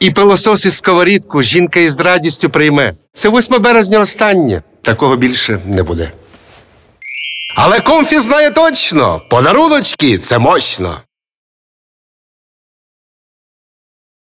І пилосос і сковорідку жінка із радістю прийме. Це 8 березня останнє. Такого більше не буде. Але комфі знає точно: подаруночки це мощно.